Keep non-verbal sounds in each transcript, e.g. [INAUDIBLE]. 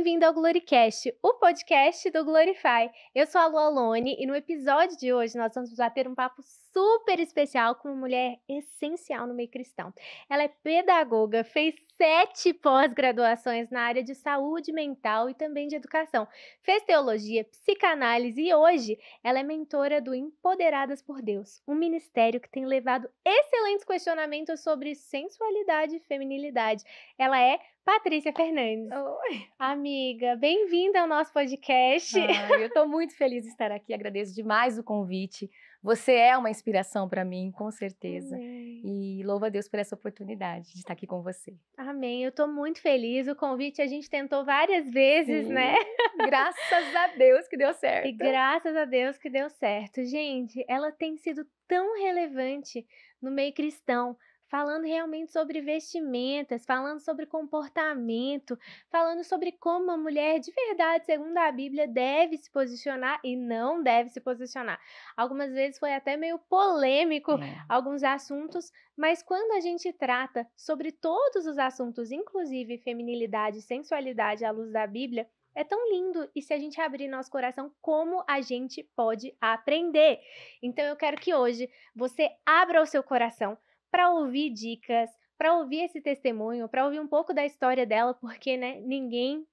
bem-vindo ao Glorycast, o podcast do Glorify. Eu sou a Lu Alone e no episódio de hoje nós vamos bater um papo super especial com uma mulher essencial no meio cristão. Ela é pedagoga, fez sete pós-graduações na área de saúde mental e também de educação. Fez teologia, psicanálise e hoje ela é mentora do Empoderadas por Deus, um ministério que tem levado excelentes questionamentos sobre sensualidade e feminilidade. Ela é Patrícia Fernandes. Oi. Amiga, bem-vinda ao nosso podcast. eu estou muito feliz de estar aqui, agradeço demais o convite. Você é uma inspiração para mim, com certeza. Amém. E louva a Deus por essa oportunidade de estar aqui com você. Amém. Eu estou muito feliz. O convite a gente tentou várias vezes, né? Sim. né? [LAUGHS] Graças a Deus que deu certo. E graças a Deus que deu certo. Gente, ela tem sido tão relevante no meio cristão falando realmente sobre vestimentas, falando sobre comportamento, falando sobre como a mulher de verdade, segundo a Bíblia, deve se posicionar e não deve se posicionar. Algumas vezes foi até meio polêmico é. alguns assuntos, mas quando a gente trata sobre todos os assuntos, inclusive feminilidade e sensualidade à luz da Bíblia, é tão lindo e se a gente abrir nosso coração, como a gente pode aprender. Então eu quero que hoje você abra o seu coração para ouvir dicas, para ouvir esse testemunho, para ouvir um pouco da história dela, porque né, ninguém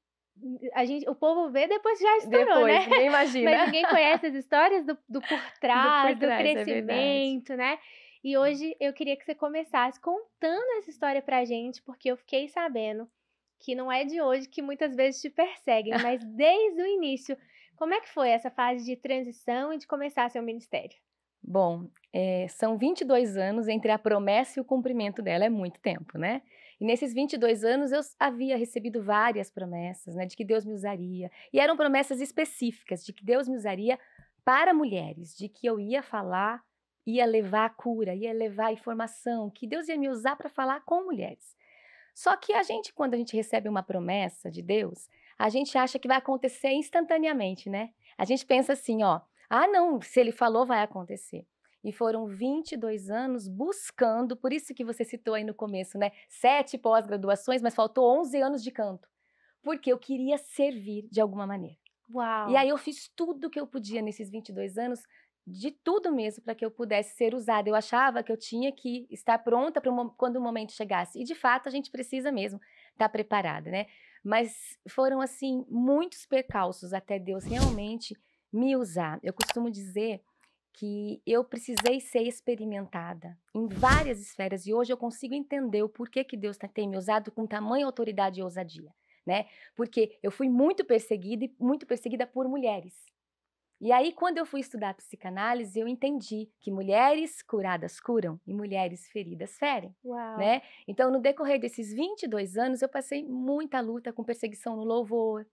a gente, o povo vê depois já estourou, né? depois, né? [LAUGHS] imagina. Mas ninguém conhece as histórias do, do por trás, [LAUGHS] do, por trás, do é crescimento, é né? E hum. hoje eu queria que você começasse contando essa história pra gente, porque eu fiquei sabendo que não é de hoje que muitas vezes te perseguem, mas desde o início. Como é que foi essa fase de transição e de começar seu ministério? Bom, é, são 22 anos entre a promessa e o cumprimento dela, é muito tempo, né? E nesses 22 anos eu havia recebido várias promessas, né, de que Deus me usaria. E eram promessas específicas de que Deus me usaria para mulheres, de que eu ia falar, ia levar a cura, ia levar a informação, que Deus ia me usar para falar com mulheres. Só que a gente, quando a gente recebe uma promessa de Deus, a gente acha que vai acontecer instantaneamente, né? A gente pensa assim, ó, ah, não, se ele falou, vai acontecer. E foram 22 anos buscando, por isso que você citou aí no começo, né? Sete pós-graduações, mas faltou 11 anos de canto. Porque eu queria servir de alguma maneira. Uau! E aí eu fiz tudo que eu podia nesses 22 anos, de tudo mesmo, para que eu pudesse ser usada. Eu achava que eu tinha que estar pronta para quando o momento chegasse. E de fato, a gente precisa mesmo estar tá preparada, né? Mas foram, assim, muitos percalços até Deus realmente me usar. Eu costumo dizer que eu precisei ser experimentada em várias esferas e hoje eu consigo entender o porquê que Deus tá, tem me usado com tamanha autoridade e ousadia, né? Porque eu fui muito perseguida e muito perseguida por mulheres. E aí quando eu fui estudar psicanálise, eu entendi que mulheres curadas curam e mulheres feridas ferem, né? Uau. né? Então no decorrer desses 22 anos eu passei muita luta com perseguição no louvor,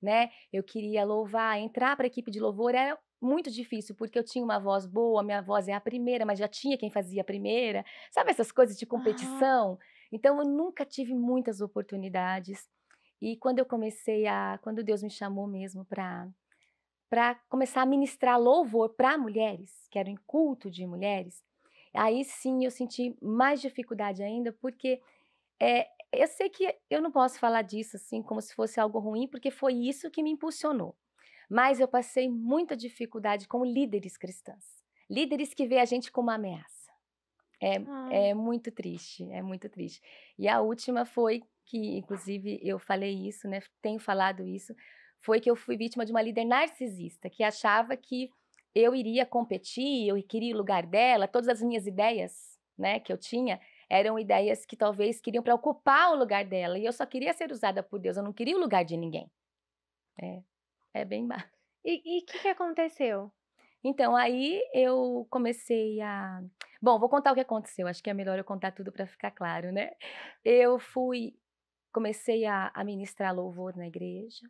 né? Eu queria louvar, entrar para a equipe de louvor era muito difícil, porque eu tinha uma voz boa, minha voz é a primeira, mas já tinha quem fazia a primeira. Sabe essas coisas de competição? Ah. Então eu nunca tive muitas oportunidades. E quando eu comecei a, quando Deus me chamou mesmo para para começar a ministrar louvor para mulheres, que era um culto de mulheres, aí sim eu senti mais dificuldade ainda, porque é, eu sei que eu não posso falar disso assim como se fosse algo ruim, porque foi isso que me impulsionou. Mas eu passei muita dificuldade com líderes cristãs. Líderes que veem a gente como uma ameaça. É, ah. é muito triste, é muito triste. E a última foi que, inclusive, eu falei isso, né? Tenho falado isso. Foi que eu fui vítima de uma líder narcisista que achava que eu iria competir, eu queria o lugar dela, todas as minhas ideias, né, que eu tinha, eram ideias que talvez queriam para ocupar o lugar dela. E eu só queria ser usada por Deus, eu não queria o lugar de ninguém. É, é bem baixo. [LAUGHS] E o que, que aconteceu? Então, aí eu comecei a. Bom, vou contar o que aconteceu. Acho que é melhor eu contar tudo para ficar claro, né? Eu fui. Comecei a, a ministrar louvor na igreja.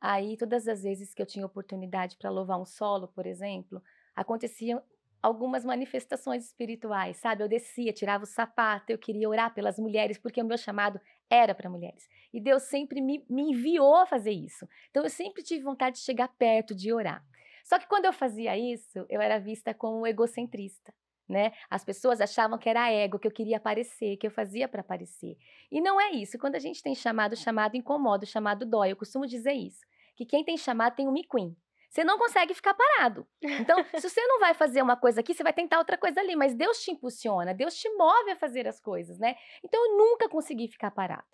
Aí, todas as vezes que eu tinha oportunidade para louvar um solo, por exemplo, aconteciam algumas manifestações espirituais, sabe? Eu descia, tirava o sapato, eu queria orar pelas mulheres, porque o meu chamado era para mulheres. E Deus sempre me, me enviou a fazer isso. Então eu sempre tive vontade de chegar perto, de orar. Só que quando eu fazia isso, eu era vista como egocentrista. Né? As pessoas achavam que era ego, que eu queria aparecer, que eu fazia para aparecer. E não é isso. Quando a gente tem chamado, chamado incomoda, chamado dói. Eu costumo dizer isso, que quem tem chamado tem um miquim. Você não consegue ficar parado. Então, [LAUGHS] se você não vai fazer uma coisa aqui, você vai tentar outra coisa ali, mas Deus te impulsiona, Deus te move a fazer as coisas, né? Então, eu nunca consegui ficar parado.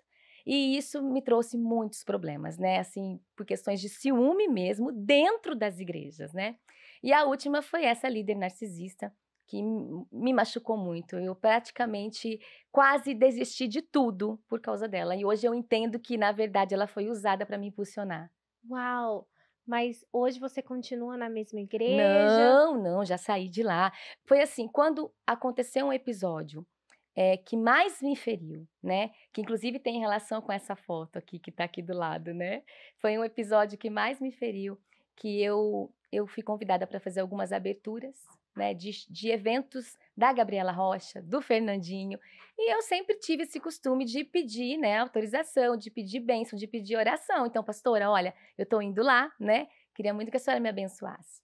E isso me trouxe muitos problemas, né? Assim, por questões de ciúme mesmo dentro das igrejas, né? E a última foi essa líder narcisista que me machucou muito. Eu praticamente quase desisti de tudo por causa dela. E hoje eu entendo que, na verdade, ela foi usada para me impulsionar. Uau! Mas hoje você continua na mesma igreja? Não, não, já saí de lá. Foi assim, quando aconteceu um episódio é, que mais me feriu, né? Que inclusive tem relação com essa foto aqui que tá aqui do lado, né? Foi um episódio que mais me feriu, que eu eu fui convidada para fazer algumas aberturas né, de, de eventos da Gabriela Rocha, do Fernandinho, e eu sempre tive esse costume de pedir, né, autorização, de pedir bênção, de pedir oração. Então, pastora, olha, eu estou indo lá, né, queria muito que a senhora me abençoasse.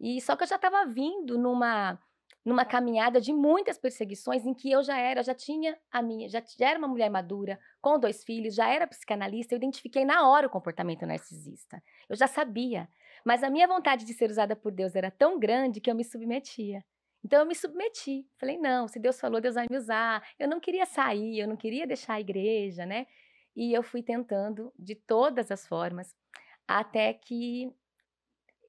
E só que eu já estava vindo numa numa caminhada de muitas perseguições em que eu já era, já tinha a minha, já, já era uma mulher madura, com dois filhos, já era psicanalista, eu identifiquei na hora o comportamento narcisista. Eu já sabia, mas a minha vontade de ser usada por Deus era tão grande que eu me submetia. Então eu me submeti. Falei, não, se Deus falou, Deus vai me usar. Eu não queria sair, eu não queria deixar a igreja, né? E eu fui tentando de todas as formas, até que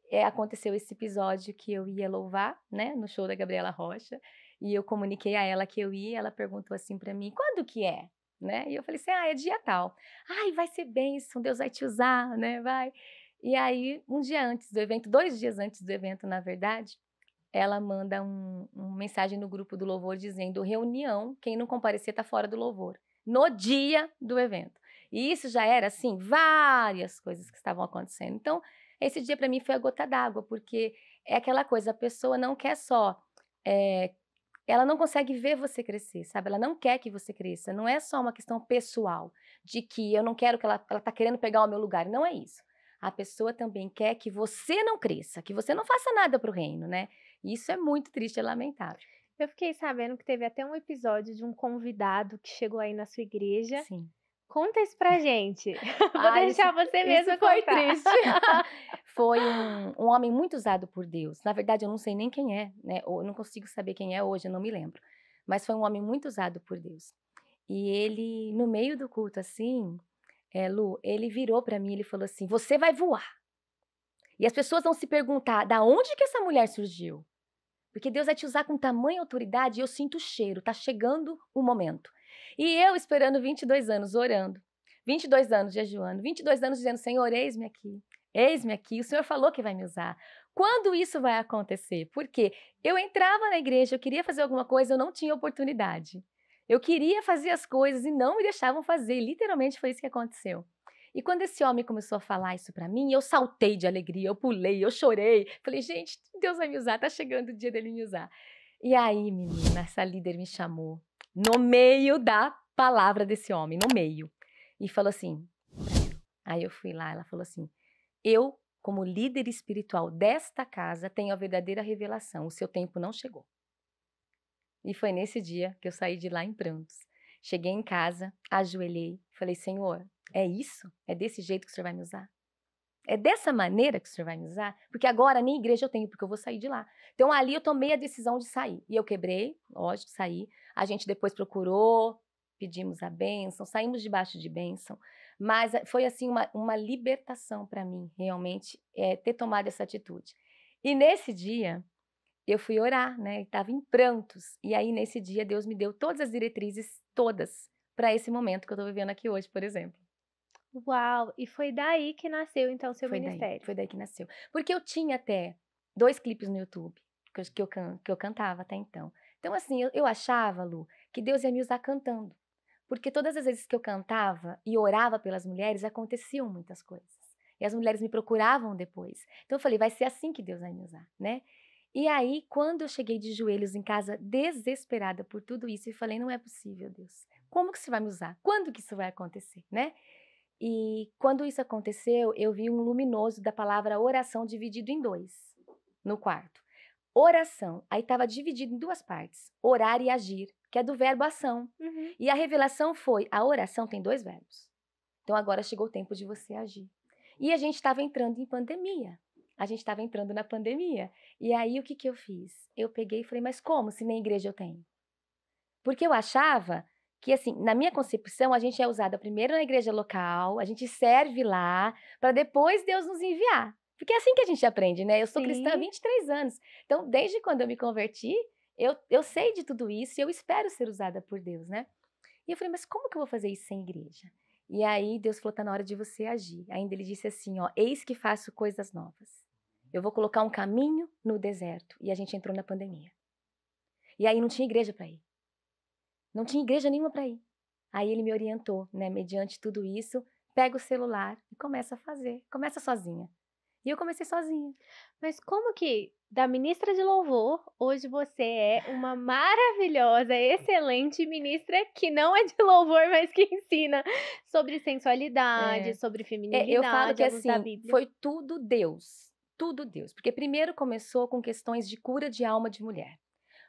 é, aconteceu esse episódio que eu ia louvar, né, no show da Gabriela Rocha, e eu comuniquei a ela que eu ia, ela perguntou assim para mim, quando que é? Né? E eu falei assim, ah, é dia tal. Ai, vai ser bênção, Deus vai te usar, né, vai. E aí, um dia antes do evento, dois dias antes do evento, na verdade, ela manda um, uma mensagem no grupo do louvor dizendo: reunião, quem não comparecer está fora do louvor, no dia do evento. E isso já era, assim, várias coisas que estavam acontecendo. Então, esse dia para mim foi a gota d'água, porque é aquela coisa: a pessoa não quer só. É, ela não consegue ver você crescer, sabe? Ela não quer que você cresça. Não é só uma questão pessoal de que eu não quero que ela, ela tá querendo pegar o meu lugar. Não é isso a pessoa também quer que você não cresça, que você não faça nada para o reino, né? Isso é muito triste, é lamentável. Eu fiquei sabendo que teve até um episódio de um convidado que chegou aí na sua igreja. Sim. Conta isso pra gente. [LAUGHS] Vou ah, deixar isso, você mesma foi contar. triste. [LAUGHS] [LAUGHS] foi um, um, homem muito usado por Deus. Na verdade, eu não sei nem quem é, né? Eu não consigo saber quem é hoje, eu não me lembro. Mas foi um homem muito usado por Deus. E ele, no meio do culto, assim, é, Lu, ele virou para mim, ele falou assim: "Você vai voar". E as pessoas vão se perguntar: "Da onde que essa mulher surgiu?" Porque Deus vai te usar com tamanha autoridade, e eu sinto o cheiro, tá chegando o momento. E eu esperando 22 anos orando, 22 anos jejuando, 22 anos dizendo: "Senhor, eis-me aqui. Eis-me aqui, o Senhor falou que vai me usar". Quando isso vai acontecer? Porque eu entrava na igreja, eu queria fazer alguma coisa, eu não tinha oportunidade. Eu queria fazer as coisas e não me deixavam fazer. Literalmente foi isso que aconteceu. E quando esse homem começou a falar isso para mim, eu saltei de alegria, eu pulei, eu chorei. Falei, gente, Deus vai me usar, tá chegando o dia dele me usar. E aí, menina, essa líder me chamou no meio da palavra desse homem, no meio. E falou assim: Aí eu fui lá, ela falou assim: Eu, como líder espiritual desta casa, tenho a verdadeira revelação, o seu tempo não chegou. E foi nesse dia que eu saí de lá em prantos. Cheguei em casa, ajoelhei, falei: Senhor, é isso? É desse jeito que o Senhor vai me usar? É dessa maneira que o Senhor vai me usar? Porque agora nem igreja eu tenho, porque eu vou sair de lá. Então ali eu tomei a decisão de sair. E eu quebrei, lógico, saí. A gente depois procurou, pedimos a bênção, saímos debaixo de bênção. Mas eh, foi assim uma, uma libertação para mim, realmente, é, ter tomado essa atitude. E nesse dia, eu fui orar, né? Estava em prantos. E aí, nesse dia, Deus me deu todas as diretrizes, todas, para esse momento que eu estou vivendo aqui hoje, por exemplo. Uau! E foi daí que nasceu, então, o seu foi ministério? Daí, foi daí que nasceu. Porque eu tinha até dois clipes no YouTube que eu, que eu, que eu cantava até então. Então, assim, eu, eu achava, Lu, que Deus ia me usar cantando. Porque todas as vezes que eu cantava e orava pelas mulheres, aconteciam muitas coisas. E as mulheres me procuravam depois. Então eu falei, vai ser assim que Deus vai me usar, né? E aí, quando eu cheguei de joelhos em casa, desesperada por tudo isso, e falei: não é possível, Deus. Como que você vai me usar? Quando que isso vai acontecer, né? E quando isso aconteceu, eu vi um luminoso da palavra oração dividido em dois no quarto. Oração, aí estava dividido em duas partes: orar e agir, que é do verbo ação. Uhum. E a revelação foi: a oração tem dois verbos. Então agora chegou o tempo de você agir. E a gente estava entrando em pandemia a gente estava entrando na pandemia. E aí o que, que eu fiz? Eu peguei e falei, mas como se nem igreja eu tenho? Porque eu achava que, assim, na minha concepção, a gente é usada primeiro na igreja local, a gente serve lá, para depois Deus nos enviar. Porque é assim que a gente aprende, né? Eu sou Sim. cristã há 23 anos. Então, desde quando eu me converti, eu, eu sei de tudo isso e eu espero ser usada por Deus, né? E eu falei, mas como que eu vou fazer isso sem igreja? E aí Deus falou, tá na hora de você agir. Ainda ele disse assim, ó, eis que faço coisas novas. Eu vou colocar um caminho no deserto. E a gente entrou na pandemia. E aí não tinha igreja para ir. Não tinha igreja nenhuma para ir. Aí ele me orientou, né? Mediante tudo isso, pega o celular e começa a fazer. Começa sozinha. E eu comecei sozinha. Mas como que da ministra de louvor, hoje você é uma maravilhosa, excelente ministra que não é de louvor, mas que ensina sobre sensualidade, é. sobre feminilidade. É, eu falo que assim, foi tudo Deus tudo Deus, porque primeiro começou com questões de cura de alma de mulher.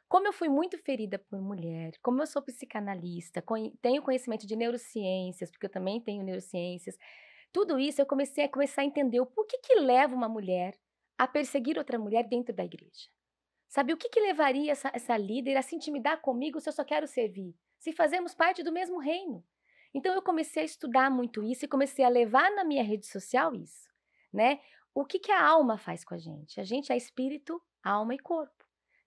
Como eu fui muito ferida por mulher, como eu sou psicanalista, tenho conhecimento de neurociências, porque eu também tenho neurociências, tudo isso eu comecei a começar a entender o porquê que leva uma mulher a perseguir outra mulher dentro da igreja. Sabe, o que, que levaria essa, essa líder a se intimidar comigo se eu só quero servir? Se fazemos parte do mesmo reino. Então eu comecei a estudar muito isso e comecei a levar na minha rede social isso, né? o que, que a alma faz com a gente? A gente é espírito, alma e corpo.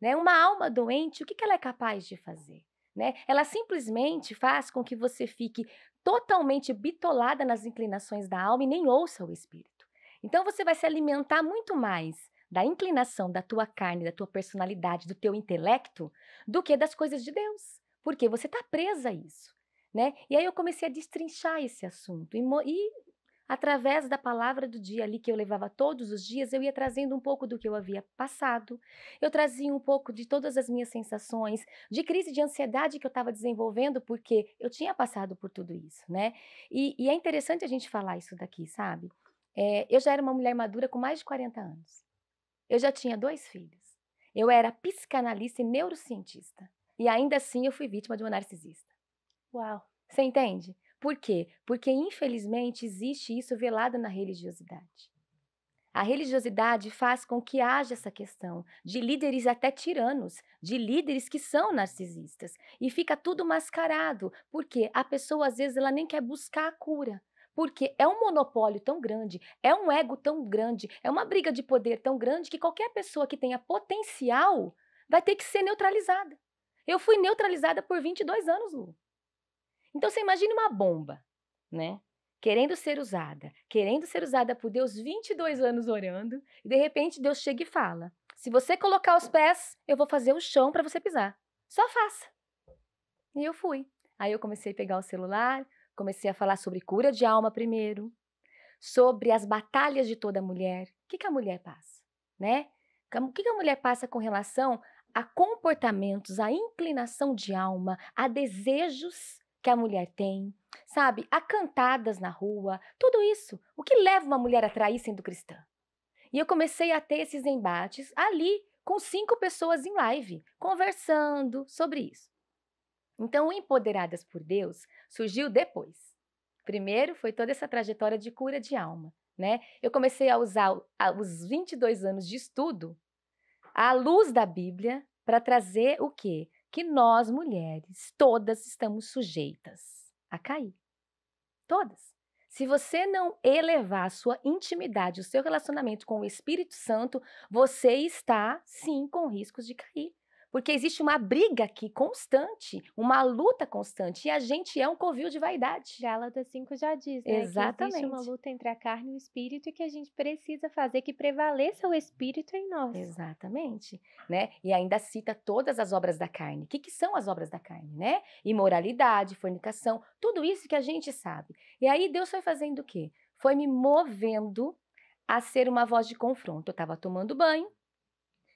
Né? Uma alma doente, o que, que ela é capaz de fazer? Né? Ela simplesmente faz com que você fique totalmente bitolada nas inclinações da alma e nem ouça o espírito. Então você vai se alimentar muito mais da inclinação da tua carne, da tua personalidade, do teu intelecto, do que das coisas de Deus, porque você está presa a isso. Né? E aí eu comecei a destrinchar esse assunto e, e através da palavra do dia ali que eu levava todos os dias, eu ia trazendo um pouco do que eu havia passado, eu trazia um pouco de todas as minhas sensações, de crise de ansiedade que eu estava desenvolvendo, porque eu tinha passado por tudo isso, né? E, e é interessante a gente falar isso daqui, sabe? É, eu já era uma mulher madura com mais de 40 anos. Eu já tinha dois filhos. Eu era psicanalista e neurocientista. E ainda assim eu fui vítima de um narcisista. Uau! Você entende? Por quê? Porque, infelizmente, existe isso velado na religiosidade. A religiosidade faz com que haja essa questão de líderes até tiranos, de líderes que são narcisistas. E fica tudo mascarado, porque a pessoa, às vezes, ela nem quer buscar a cura. Porque é um monopólio tão grande, é um ego tão grande, é uma briga de poder tão grande que qualquer pessoa que tenha potencial vai ter que ser neutralizada. Eu fui neutralizada por 22 anos, Lu. Então você imagina uma bomba, né? Querendo ser usada, querendo ser usada por Deus 22 anos orando, e de repente Deus chega e fala: "Se você colocar os pés, eu vou fazer o chão para você pisar. Só faça". E eu fui. Aí eu comecei a pegar o celular, comecei a falar sobre cura de alma primeiro, sobre as batalhas de toda mulher. O que, que a mulher passa, né? O que, que a mulher passa com relação a comportamentos, a inclinação de alma, a desejos que a mulher tem, sabe? Há cantadas na rua, tudo isso. O que leva uma mulher a trair sendo cristã? E eu comecei a ter esses embates ali, com cinco pessoas em live, conversando sobre isso. Então, o Empoderadas por Deus surgiu depois. Primeiro foi toda essa trajetória de cura de alma, né? Eu comecei a usar os 22 anos de estudo à luz da Bíblia para trazer o quê? que nós mulheres todas estamos sujeitas a cair. Todas. Se você não elevar a sua intimidade, o seu relacionamento com o Espírito Santo, você está sim com riscos de cair. Porque existe uma briga aqui constante, uma luta constante, e a gente é um covil de vaidade. Gálatas 5 já diz, né? Exatamente. Que existe uma luta entre a carne e o espírito e que a gente precisa fazer que prevaleça o espírito em nós. Exatamente, né? E ainda cita todas as obras da carne. O que, que são as obras da carne, né? Imoralidade, fornicação, tudo isso que a gente sabe. E aí Deus foi fazendo o quê? Foi me movendo a ser uma voz de confronto. Eu estava tomando banho,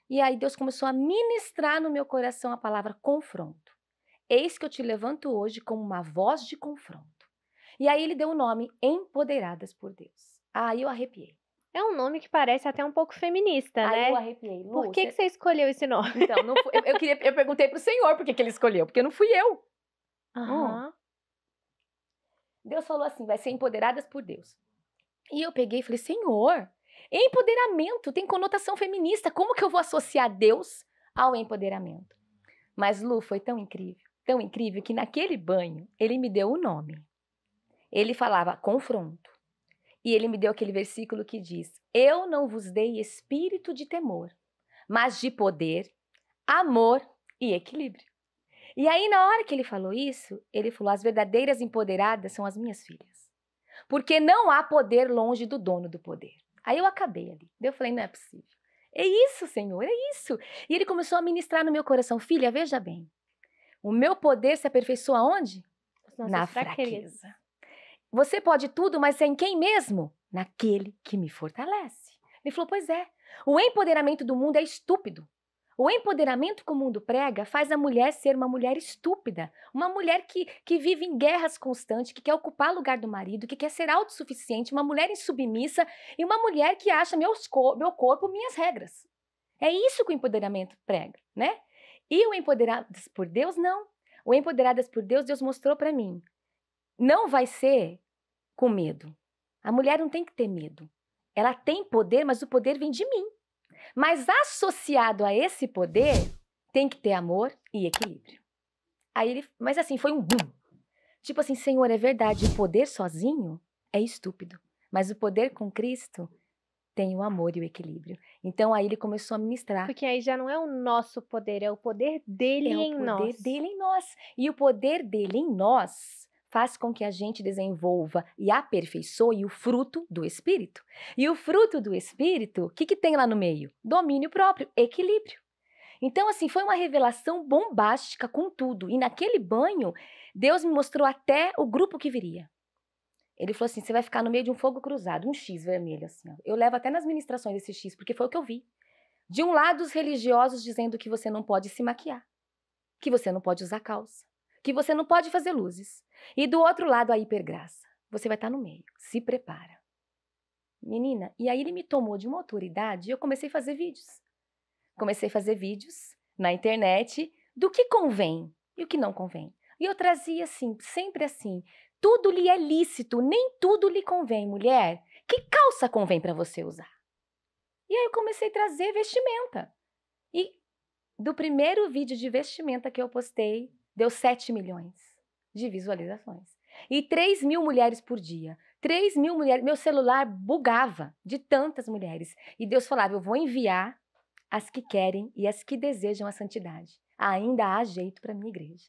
e aí Deus começou a ministrar no meu coração a palavra confronto. Eis que eu te levanto hoje como uma voz de confronto. E aí ele deu o nome Empoderadas por Deus. Aí ah, eu arrepiei. É um nome que parece até um pouco feminista, aí né? Aí eu arrepiei. Lu, por que, você... que você escolheu esse nome? Então, não, eu, eu, queria, eu perguntei pro Senhor por que, que ele escolheu, porque não fui eu. Uhum. Deus falou assim, vai ser empoderadas por Deus. E eu peguei e falei, Senhor, Empoderamento tem conotação feminista. Como que eu vou associar Deus ao empoderamento? Mas Lu foi tão incrível, tão incrível que naquele banho ele me deu o nome. Ele falava confronto. E ele me deu aquele versículo que diz: Eu não vos dei espírito de temor, mas de poder, amor e equilíbrio. E aí, na hora que ele falou isso, ele falou: As verdadeiras empoderadas são as minhas filhas. Porque não há poder longe do dono do poder. Aí eu acabei ali. Eu falei, não é possível. É isso, Senhor, é isso. E ele começou a ministrar no meu coração, filha, veja bem. O meu poder se aperfeiçoa onde? Nossa, Na fraqueza. fraqueza. Você pode tudo, mas é em quem mesmo? Naquele que me fortalece. Ele falou, pois é. O empoderamento do mundo é estúpido. O empoderamento que o mundo prega faz a mulher ser uma mulher estúpida, uma mulher que, que vive em guerras constantes, que quer ocupar o lugar do marido, que quer ser autossuficiente, uma mulher insubmissa e uma mulher que acha meus, meu corpo minhas regras. É isso que o empoderamento prega, né? E o Empoderadas por Deus, não. O Empoderadas por Deus, Deus mostrou para mim. Não vai ser com medo. A mulher não tem que ter medo. Ela tem poder, mas o poder vem de mim. Mas associado a esse poder, tem que ter amor e equilíbrio. Aí ele, mas assim, foi um boom. Tipo assim, Senhor, é verdade, o poder sozinho é estúpido, mas o poder com Cristo tem o amor e o equilíbrio. Então aí ele começou a ministrar. Porque aí já não é o nosso poder, é o poder dele é em nós. É o poder nós. dele em nós. E o poder dele em nós faz com que a gente desenvolva e aperfeiçoe o fruto do espírito. E o fruto do espírito, o que, que tem lá no meio? Domínio próprio, equilíbrio. Então, assim, foi uma revelação bombástica com tudo. E naquele banho, Deus me mostrou até o grupo que viria. Ele falou assim: você vai ficar no meio de um fogo cruzado, um X vermelho, assim. Ó. Eu levo até nas ministrações esse X, porque foi o que eu vi. De um lado, os religiosos dizendo que você não pode se maquiar, que você não pode usar calça, que você não pode fazer luzes. E do outro lado a hipergraça. Você vai estar tá no meio. Se prepara. Menina, e aí ele me tomou de uma autoridade e eu comecei a fazer vídeos. Comecei a fazer vídeos na internet do que convém e o que não convém. E eu trazia assim, sempre assim, tudo lhe é lícito, nem tudo lhe convém, mulher. Que calça convém para você usar? E aí eu comecei a trazer vestimenta. E do primeiro vídeo de vestimenta que eu postei, deu 7 milhões de visualizações. E 3 mil mulheres por dia. 3 mil mulheres. Meu celular bugava de tantas mulheres. E Deus falava: Eu vou enviar as que querem e as que desejam a santidade. Ainda há jeito para minha igreja.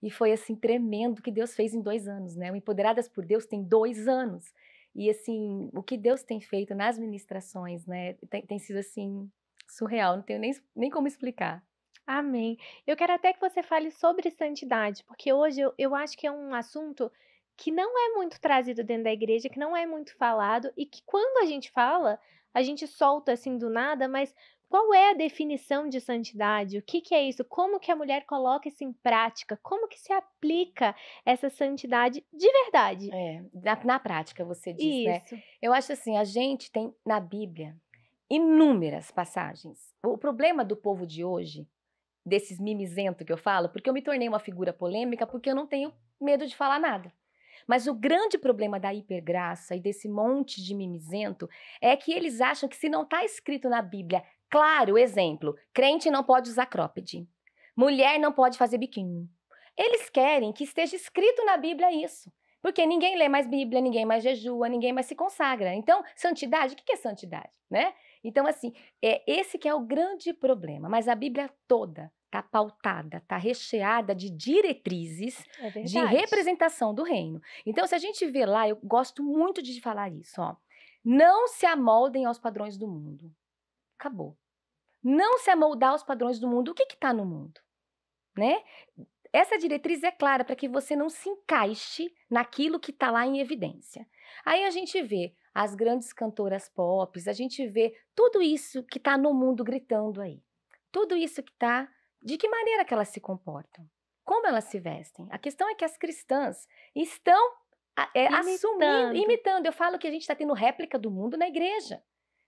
E foi assim tremendo que Deus fez em dois anos, né? O Empoderadas por Deus tem dois anos. E assim, o que Deus tem feito nas ministrações, né? Tem, tem sido assim surreal, não tenho nem, nem como explicar. Amém. Eu quero até que você fale sobre santidade, porque hoje eu, eu acho que é um assunto que não é muito trazido dentro da igreja, que não é muito falado e que quando a gente fala, a gente solta assim do nada, mas qual é a definição de santidade? O que, que é isso? Como que a mulher coloca isso em prática? Como que se aplica essa santidade de verdade? É, na, na prática, você diz, né? isso. né? Eu acho assim, a gente tem na Bíblia inúmeras passagens. O problema do povo de hoje desses mimizento que eu falo, porque eu me tornei uma figura polêmica porque eu não tenho medo de falar nada. Mas o grande problema da hipergraça e desse monte de mimizento é que eles acham que se não está escrito na Bíblia, claro, exemplo, crente não pode usar cropped, mulher não pode fazer biquíni. Eles querem que esteja escrito na Bíblia isso. Porque ninguém lê mais Bíblia, ninguém mais jejua, ninguém mais se consagra. Então, santidade, o que é santidade, né? Então, assim, é esse que é o grande problema. Mas a Bíblia toda está pautada, está recheada de diretrizes é de representação do reino. Então, se a gente vê lá, eu gosto muito de falar isso, ó. Não se amoldem aos padrões do mundo. Acabou. Não se amoldar aos padrões do mundo. O que está no mundo? Né? Essa diretriz é clara para que você não se encaixe naquilo que está lá em evidência. Aí a gente vê as grandes cantoras pop, a gente vê tudo isso que está no mundo gritando aí. Tudo isso que está de que maneira que elas se comportam? Como elas se vestem? A questão é que as cristãs estão é, imitando. assumindo, imitando. Eu falo que a gente está tendo réplica do mundo na igreja.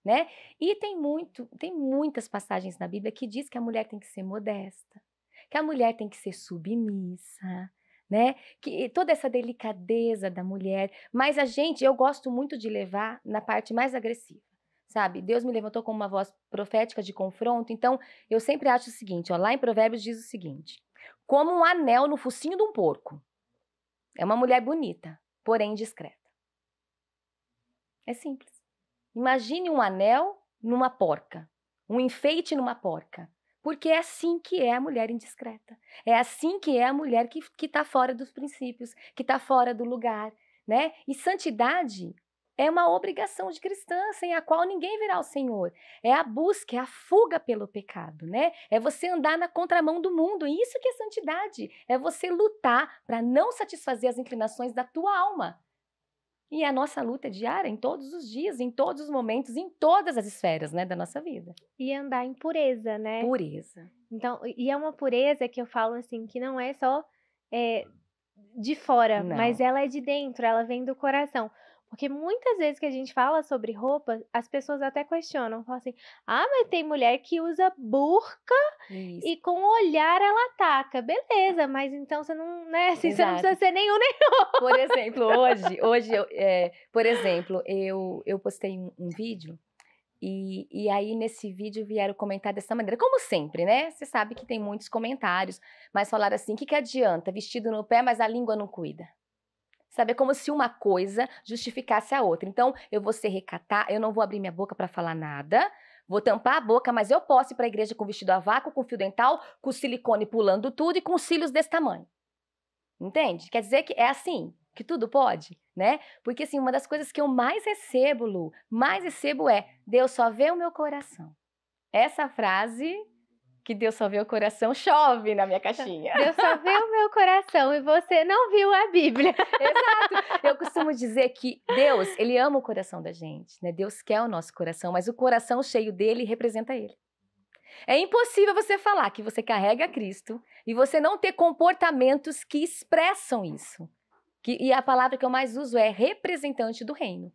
Né? E tem muito, tem muitas passagens na Bíblia que diz que a mulher tem que ser modesta, que a mulher tem que ser submissa, né? Que toda essa delicadeza da mulher. Mas a gente, eu gosto muito de levar na parte mais agressiva sabe? Deus me levantou com uma voz profética de confronto. Então, eu sempre acho o seguinte, ó, lá em Provérbios diz o seguinte: como um anel no focinho de um porco. É uma mulher bonita, porém discreta. É simples. Imagine um anel numa porca, um enfeite numa porca. Porque é assim que é a mulher indiscreta. É assim que é a mulher que está fora dos princípios, que está fora do lugar. Né? E santidade é uma obrigação de cristã, sem a qual ninguém virá ao Senhor. É a busca, é a fuga pelo pecado, né? É você andar na contramão do mundo, isso que é santidade. É você lutar para não satisfazer as inclinações da tua alma. E é a nossa luta é diária, em todos os dias, em todos os momentos, em todas as esferas, né, da nossa vida. E andar em pureza, né? Pureza. Então, e é uma pureza que eu falo assim, que não é só é, de fora, não. mas ela é de dentro, ela vem do coração. Porque muitas vezes que a gente fala sobre roupa, as pessoas até questionam, falam assim: ah, mas tem mulher que usa burca Isso. e com o olhar ela ataca. Beleza, mas então você não, né? [LAUGHS] Assim, você não precisa ser nenhum nem outro. Por exemplo, hoje, [LAUGHS] hoje eu, é, por exemplo, eu, eu postei um, um vídeo e, e, aí, nesse vídeo, vieram comentar dessa maneira. Como sempre, né? Você sabe que tem muitos comentários, mas falaram assim: o que, que adianta? Vestido no pé, mas a língua não cuida. Sabe? É como se uma coisa justificasse a outra. Então, eu vou ser recatar, eu não vou abrir minha boca para falar nada, vou tampar a boca, mas eu posso ir para a igreja com vestido a vácuo, com fio dental, com silicone pulando tudo e com cílios desse tamanho. Entende? Quer dizer que é assim, que tudo pode, né? Porque assim, uma das coisas que eu mais recebo, Lu, mais recebo é: Deus só vê o meu coração. Essa frase que Deus só vê o coração, chove na minha caixinha. Deus só vê o meu coração e você não viu a Bíblia. [LAUGHS] Exato. Eu costumo dizer que Deus, ele ama o coração da gente, né? Deus quer o nosso coração, mas o coração cheio dele representa ele. É impossível você falar que você carrega Cristo e você não ter comportamentos que expressam isso. Que, e a palavra que eu mais uso é representante do reino.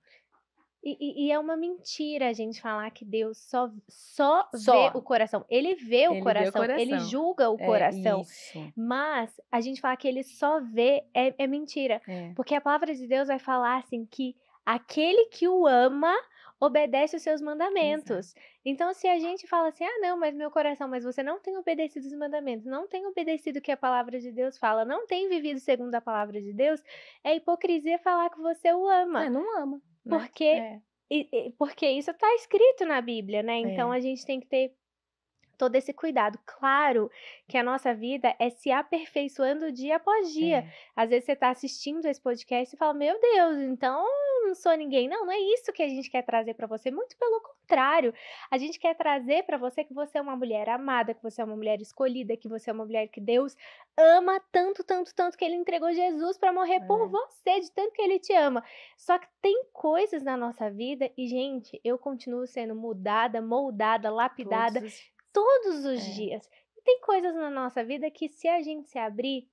E, e, e, é uma mentira a gente falar que Deus só, só, só. vê o coração. Ele, vê o, ele coração, vê o, coração, ele julga o é coração. Isso. Mas a gente falar que ele só vê é, é mentira. É. Porque a palavra de Deus vai falar assim que aquele que o ama obedece os seus mandamentos. Exato. Então, se a gente fala assim, ah, não, mas meu coração, mas você não tem obedecido os mandamentos, não tem obedecido o que a palavra de Deus fala, não tem vivido segundo a palavra de Deus, é hipocrisia falar que você o ama. É, não ama. Né? Porque, é. e, e, porque isso está escrito na Bíblia, né? É. Então é. a gente tem que ter todo esse cuidado. Claro que a nossa vida é se aperfeiçoando dia após dia. É. Às vezes você está assistindo esse podcast e fala, meu Deus, então não sou ninguém. Não, não é isso que a gente quer trazer para você. Muito pelo contrário, a gente quer trazer para você que você é uma mulher amada, que você é uma mulher escolhida, que você é uma mulher que Deus ama tanto, tanto, tanto que ele entregou Jesus para morrer é. por você, de tanto que ele te ama. Só que tem coisas na nossa vida e, gente, eu continuo sendo mudada, moldada, lapidada todos os, todos os é. dias. E tem coisas na nossa vida que se a gente se abrir,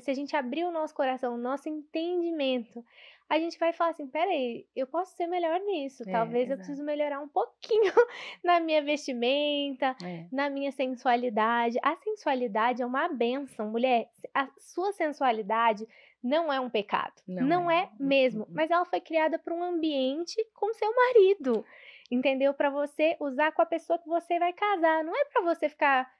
se a gente abrir o nosso coração, o nosso entendimento, a gente vai falar assim: peraí, eu posso ser melhor nisso. É, Talvez exato. eu preciso melhorar um pouquinho [LAUGHS] na minha vestimenta, é. na minha sensualidade. A sensualidade é uma benção, mulher. A sua sensualidade não é um pecado. Não, não é. é. mesmo. Uhum. Mas ela foi criada para um ambiente com seu marido. Entendeu? Para você usar com a pessoa que você vai casar. Não é para você ficar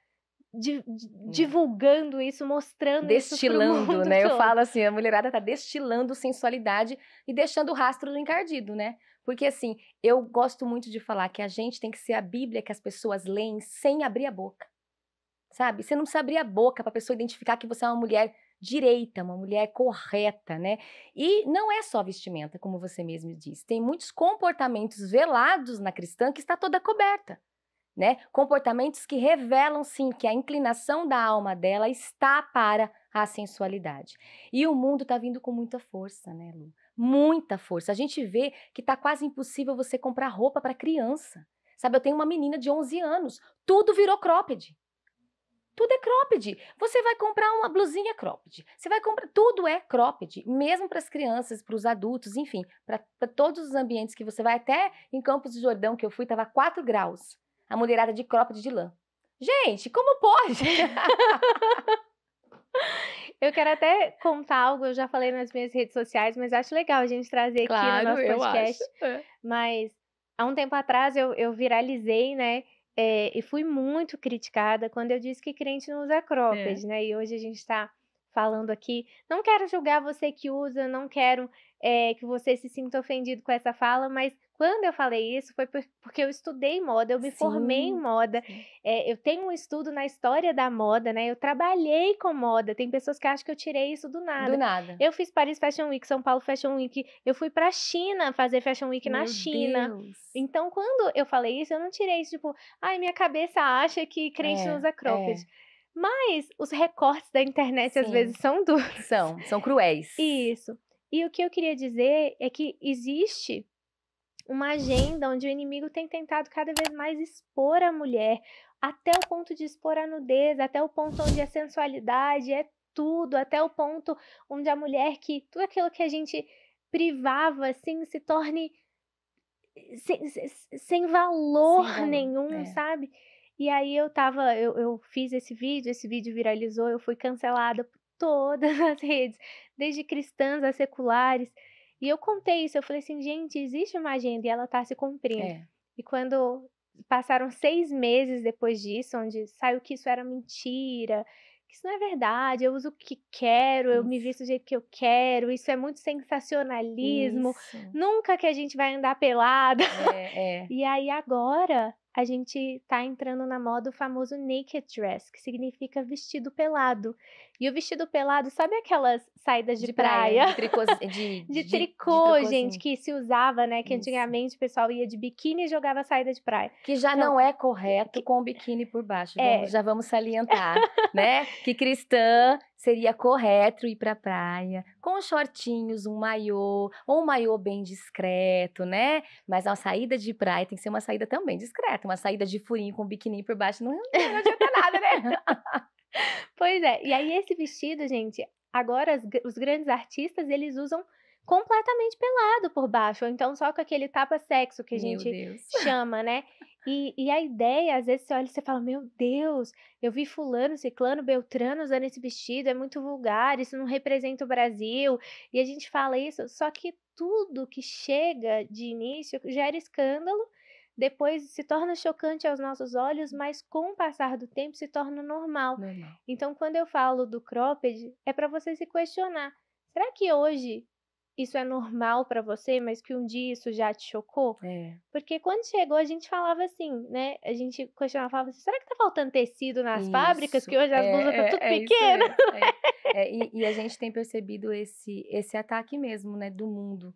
di, hum. divulgando isso, mostrando [LAUGHS] destilando, isso. Destilando, né? Todo. Eu falo assim, a mulherada tá destilando sensualidade e deixando o rastro do encardido, né? Porque assim, eu gosto muito de falar que a gente tem que ser a Bíblia que as pessoas leem sem abrir a boca. Sabe? Você não precisa abrir a boca para a pessoa identificar que você é uma mulher direita, uma mulher correta, né? E não é só vestimenta, como você mesmo disse. Tem muitos comportamentos velados na cristã que está toda coberta né? Comportamentos que revelam sim que a inclinação da alma dela está para a sensualidade. E o mundo está vindo com muita força, né, Lu? Muita força. A gente vê que está quase impossível você comprar roupa para criança. Sabe, eu tenho uma menina de 11 anos, tudo virou cropped. Tudo é cropped. Você vai comprar uma blusinha cropped. Você vai comprar. Tudo é cropped. Mesmo para as crianças, para os adultos, enfim, para todos os ambientes que você vai. Até em Campos do Jordão, que eu fui, estava 4 graus a mulherada de cropped de lã. Gente, como pode? [LAUGHS] eu quero até contar algo, eu já falei nas minhas redes sociais, mas acho legal a gente trazer claro, aqui no nosso podcast. É. Mas há um tempo atrás eu, eu viralizei, né? É, e fui muito criticada quando eu disse que crente não usa cropped, é. né? E hoje a gente está falando aqui. Não quero julgar você que usa, não quero é, que você se sinta ofendido com essa fala, mas quando eu falei isso foi porque eu estudei moda, eu me Sim. formei em moda, é, eu tenho um estudo na história da moda, né? Eu trabalhei com moda. Tem pessoas que acham que eu tirei isso do nada. Do nada. Eu fiz Paris Fashion Week, São Paulo Fashion Week, eu fui pra China fazer Fashion Week Meu na China. Deus. Então, quando eu falei isso, eu não tirei isso, tipo, ai, minha cabeça acha que crente é, não usa cropped. É. Mas os recortes da internet Sim. às vezes são duros. São, são cruéis. Isso. E o que eu queria dizer é que existe uma agenda onde o inimigo tem tentado cada vez mais expor a mulher, até o ponto de expor a nudez, até o ponto onde a sensualidade é tudo, até o ponto onde a mulher que tudo aquilo que a gente privava assim se torne sem, sem, valor nenhum, é. sabe? E aí eu tava, eu, eu fiz esse vídeo, esse vídeo viralizou, eu fui cancelada por todas [LAUGHS] as redes, desde cristãs a seculares. E eu contei isso, eu falei assim, gente, existe uma agenda e ela está se cumprindo. É. E quando passaram seis meses depois disso, onde saiu que isso era mentira, que isso não é verdade, eu uso o que quero, isso. eu me visto do jeito que eu quero, isso é muito sensacionalismo, isso. nunca que a gente vai andar pelada. É, é. [LAUGHS] E aí agora a gente tá entrando na moda o famoso naked dress, que significa vestido pelado, e o vestido pelado, sabe aquelas saídas de, de praia? praia? [LAUGHS] De, tricô, de, de tricô, gente, que se usava, né? Que Isso. antigamente o pessoal ia de biquíni e jogava saída de praia. Que já então, não é correto que... com o biquíni por baixo. É. Vamos, já vamos salientar, [LAUGHS] né? Que cristã seria correto ir pra praia com shortinhos, um maiô, ou um maiô bem discreto, né? Mas a saída de praia tem que ser uma saída também discreta. Uma saída de furinho com biquíni por baixo não, não adianta nada, né? [LAUGHS] Pois é. E aí esse vestido, gente, agora as, os grandes artistas, eles usam completamente pelado por baixo, ou então só com aquele tapa-sexo que a meu gente Deus. chama, né? E, e, a ideia, às vezes você olha e você fala, meu Deus, eu vi fulano, ciclano, beltrano usando esse vestido, é muito vulgar, isso não representa o Brasil. E a gente fala isso, só que tudo que chega de início gera escândalo depois se torna chocante aos nossos olhos, uhum. mas com o passar do tempo se torna normal. normal. Então, quando eu falo do cropped, é para você se questionar: será que hoje isso é normal para você, mas que um dia isso já te chocou? É. Porque quando chegou, a gente falava assim, né? A gente questionava, falava assim, será que tá faltando tecido nas isso. fábricas? Que hoje as é, blusas estão tá é, tá tudo é pequenas. É. [LAUGHS] É, e, e, a gente tem percebido esse, esse ataque mesmo, né? Do mundo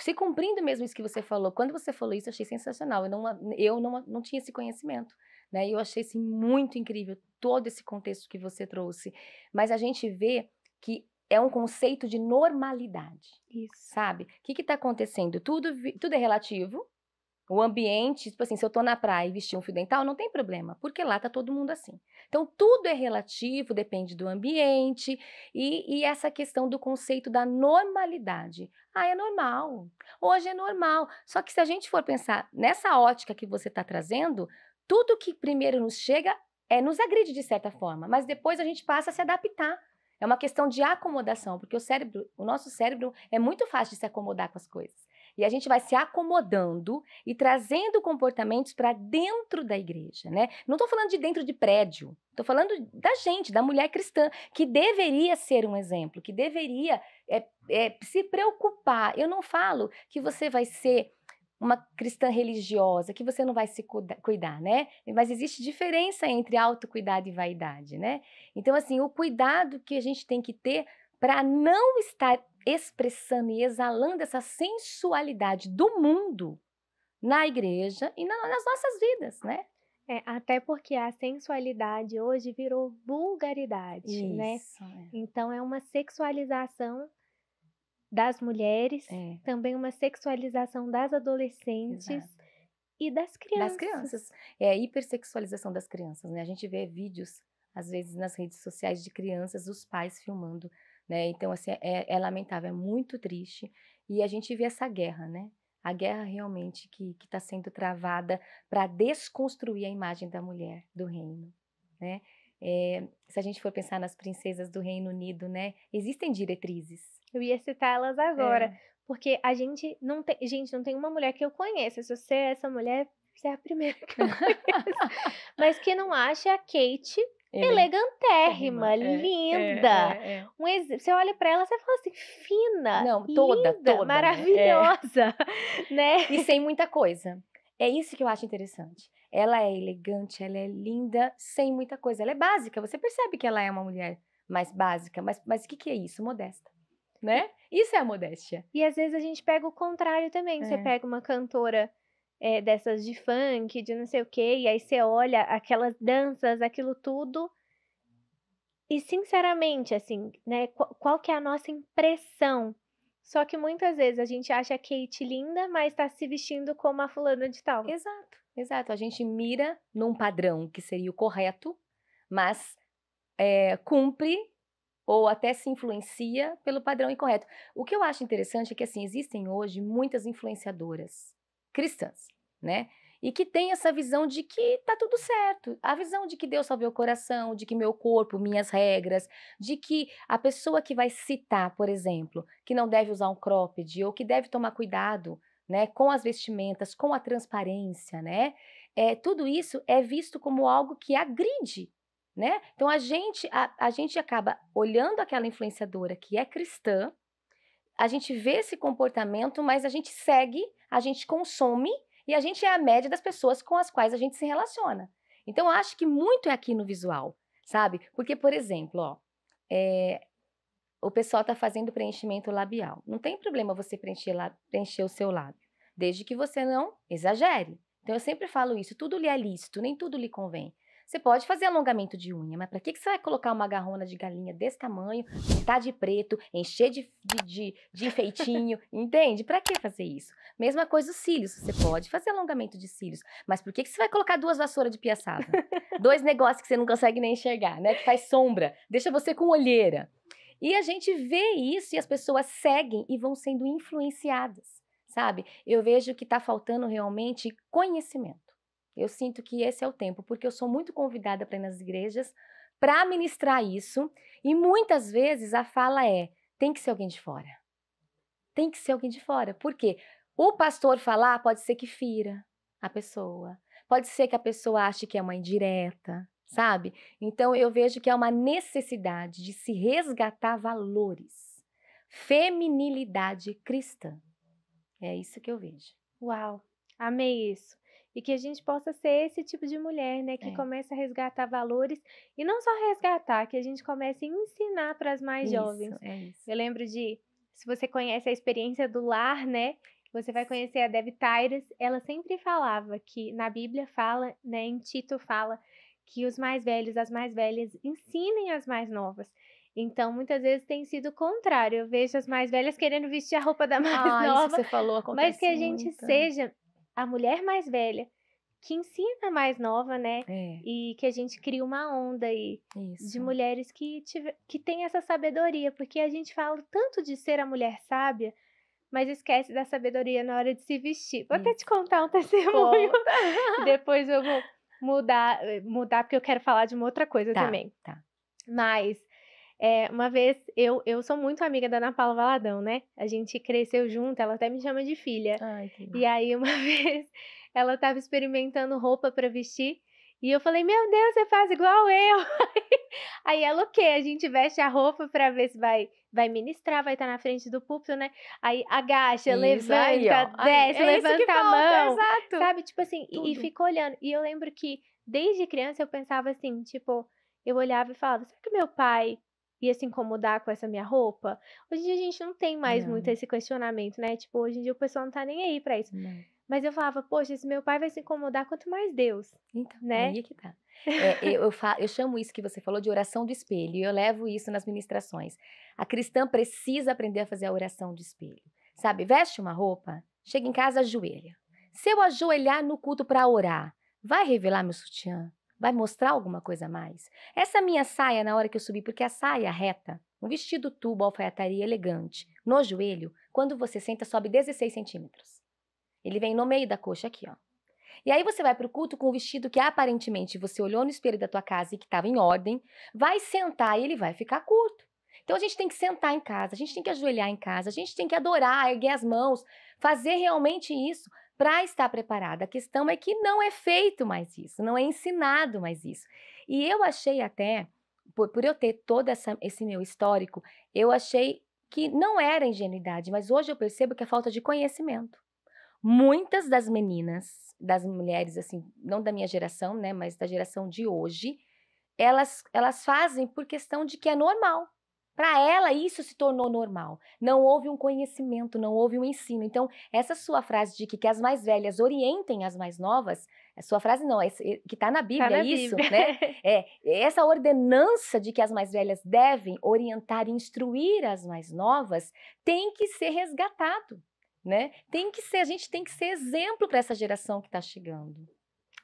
se cumprindo mesmo isso que você falou. Quando você falou isso, eu achei sensacional. Eu não, eu não, não tinha esse conhecimento. Né? eu achei assim, muito incrível todo esse contexto que você trouxe. Mas a gente vê que é um conceito de normalidade. Isso. Sabe? O que está acontecendo? Tudo, tudo é relativo, o ambiente, tipo assim, se eu tô na praia e vestir um fio dental, não tem problema, porque lá tá todo mundo assim. Então, tudo é relativo, depende do ambiente e, e essa questão do conceito da normalidade. Ah, é normal. Hoje é normal. Só que se a gente for pensar nessa ótica que você está trazendo, tudo que primeiro nos chega é, nos agride de certa forma, mas depois a gente passa a se adaptar. É uma questão de acomodação, porque o cérebro, o nosso cérebro é muito fácil de se acomodar com as coisas. E a gente vai se acomodando e trazendo comportamentos para dentro da igreja, né? Não estou falando de dentro de prédio, estou falando da gente, da mulher cristã, que deveria ser um exemplo, que deveria é, é, se preocupar. Eu não falo que você vai ser uma cristã religiosa, que você não vai se cuidar, né? Mas existe diferença entre autocuidado e vaidade, né? Então, assim, o cuidado que a gente tem que ter para não estar expressando e exalando essa sensualidade do mundo na igreja e na, nas nossas vidas, né? É, até porque a sensualidade hoje virou vulgaridade, né? Isso, né? É. Então é uma sexualização das mulheres, é. também uma sexualização das adolescentes Exato. e das crianças. Das crianças. É a hipersexualização das crianças, né? A gente vê vídeos, às vezes, nas redes sociais de crianças, os pais filmando né? Então, assim, é, é, lamentável, é muito triste. E a gente vê essa guerra, né? A guerra realmente que está sendo travada para desconstruir a imagem da mulher do reino, né? É, se a gente for pensar nas princesas do Reino Unido, né? Existem diretrizes. Eu ia citar elas agora, é. porque a gente não tem, gente, não tem uma mulher que eu conheça. Se você é essa mulher, você é a primeira que eu [LAUGHS] conheço. Mas que não acha a Kate é elegantérrima, é, linda. É, é, é. um ex... Você olha para ela, você fala assim, fina, não, toda, linda, toda, né? É. maravilhosa, [LAUGHS] né? E sem muita coisa. É isso que eu acho interessante. Ela é elegante, ela é linda, sem muita coisa. Ela é básica. Você percebe que ela é uma mulher mais básica, mas mas o que, que é isso? Modesta, né? Isso é a modéstia. E às vezes a gente pega o contrário também. Você pega uma cantora é, dessas de funk, de não sei o quê, e aí você olha aquelas danças, aquilo tudo. E sinceramente, assim, né, qual, qual que é a nossa impressão? Só que muitas vezes a gente acha a Kate linda, mas está se vestindo como a fulana de tal. Exato, exato. A gente mira num padrão que seria o correto, mas é, cumpre ou até se influencia pelo padrão incorreto. O que eu acho interessante é que assim existem hoje muitas influenciadoras cristãs, né? E que tem essa visão de que tá tudo certo, a visão de que Deus salveu o coração, de que meu corpo, minhas regras, de que a pessoa que vai citar, por exemplo, que não deve usar um cropped ou que deve tomar cuidado, né, com as vestimentas, com a transparência, né? É, tudo isso é visto como algo que agride né? Então a gente a, a, gente acaba olhando aquela influenciadora que é cristã, a gente vê esse comportamento, mas a gente segue a gente consome e a gente é a média das pessoas com as quais a gente se relaciona. Então, eu acho que muito é aqui no visual, sabe? Porque, por exemplo, ó, é, o pessoal está fazendo preenchimento labial. Não tem problema você preencher, preencher o seu lábio, desde que você não exagere. Então, eu sempre falo isso: tudo lhe é lícito, nem tudo lhe convém. Você pode fazer alongamento de unha, mas para que, que você vai colocar uma garrona de galinha desse tamanho, pintar de preto, encher de, de, de, de enfeitinho, [LAUGHS] entende? Para que fazer isso? Mesma coisa os cílios. Você pode fazer alongamento de cílios, mas por que, que você vai colocar duas vassouras de piaçava? [LAUGHS] Dois negócios que você não consegue nem enxergar, né? Que faz sombra, deixa você com olheira. E a gente vê isso e as pessoas seguem e vão sendo influenciadas, sabe? Eu vejo que está faltando realmente conhecimento. Eu sinto que esse é o tempo, porque eu sou muito convidada para ir nas igrejas para ministrar isso, e muitas vezes a fala é: tem que ser alguém de fora. Tem que ser alguém de fora. Por quê? O pastor falar pode ser que fira a pessoa. Pode ser que a pessoa ache que é uma indireta, sabe? Então eu vejo que é uma necessidade de se resgatar valores. Feminilidade cristã. É isso que eu vejo. Uau, amei isso e que a gente possa ser esse tipo de mulher, né, que é. começa a resgatar valores e não só resgatar, que a gente comece a ensinar para as mais isso, jovens. É isso. Eu lembro de se você conhece a experiência do lar, né, você vai conhecer a Debbie Tyres, ela sempre falava que na Bíblia fala, né, em Tito fala que os mais velhos, as mais velhas ensinem as mais novas. Então, muitas vezes tem sido o contrário. Eu vejo as mais velhas querendo vestir a roupa da [LAUGHS] mais ah, nova. Isso você falou Mas que a gente muito. seja a mulher mais velha que ensina a mais nova, né? É. E que a gente cria uma onda aí Isso. de mulheres que, tive, que têm essa sabedoria, porque a gente fala tanto de ser a mulher sábia, mas esquece da sabedoria na hora de se vestir. Vou Isso. até te contar um testemunho. [LAUGHS] Depois eu vou mudar, eh, mudar porque eu quero falar de uma outra coisa tá, também. Tá. Mas é, uma vez, eu, eu sou muito amiga da Ana Paula Valadão, né? A gente cresceu junto, ela até me chama de filha. Ai, e aí, uma [LAUGHS] vez, ela estava experimentando roupa para vestir. E eu falei, meu Deus, você faz igual eu. [LAUGHS] aí ela, o quê? a gente veste a roupa para ver se vai vai ministrar, vai estar tá na frente do púlpito, né? Aí agacha, isso levanta, aí, desce, é levanta a mão. Falta, exato. Sabe, tipo assim, e, e ficou olhando. E eu lembro que desde criança eu pensava assim, tipo, eu olhava e falava, será que meu pai ia se assim, incomodar com essa minha roupa? Hoje em dia a gente não tem mais não. muito esse questionamento, né? Tipo, hoje em dia o pessoal não tá nem aí pra isso. Não. Mas eu falava, poxa, esse meu pai vai se incomodar quanto mais Deus. Então, né? aí é que tá. É, eu, eu, eu, chamo isso que você falou de oração do espelho, e eu levo isso nas ministrações. A cristã precisa aprender a fazer a oração do espelho. Sabe, veste uma roupa, chega em casa, ajoelha. Se eu ajoelhar no culto para orar, vai revelar meu sutiã? vai mostrar alguma coisa a mais. Essa minha saia, na hora que eu subi, porque a saia reta, um vestido tubo, alfaiataria elegante, no joelho, quando você senta, sobe 16 centímetros. Ele vem no meio da coxa aqui, ó. E aí você vai para o culto com o vestido que aparentemente você olhou no espelho da tua casa e que estava em ordem, vai sentar e ele vai ficar curto. Então a gente tem que sentar em casa, a gente tem que ajoelhar em casa, a gente tem que adorar, erguer as mãos, fazer realmente isso para estar preparada. A questão é que não é feito mais isso, não é ensinado mais isso. E eu achei até, por, por eu ter todo essa, esse meu histórico, eu achei que não era ingenuidade, mas hoje eu percebo que é falta de conhecimento. Muitas das meninas, das mulheres, assim, não da minha geração, né, mas da geração de hoje, elas, elas fazem por questão de que é normal. Para ela, isso se tornou normal. Não houve um conhecimento, não houve um ensino. Então, essa sua frase de que, que as mais velhas orientem as mais novas, a sua frase não, é, que está na tá Bíblia, tá na isso, Bíblia. né? [LAUGHS] É, essa ordenança de que as mais velhas devem orientar e instruir as mais novas tem que ser resgatado, né? Tem que ser, a gente tem que ser exemplo para essa geração que está chegando.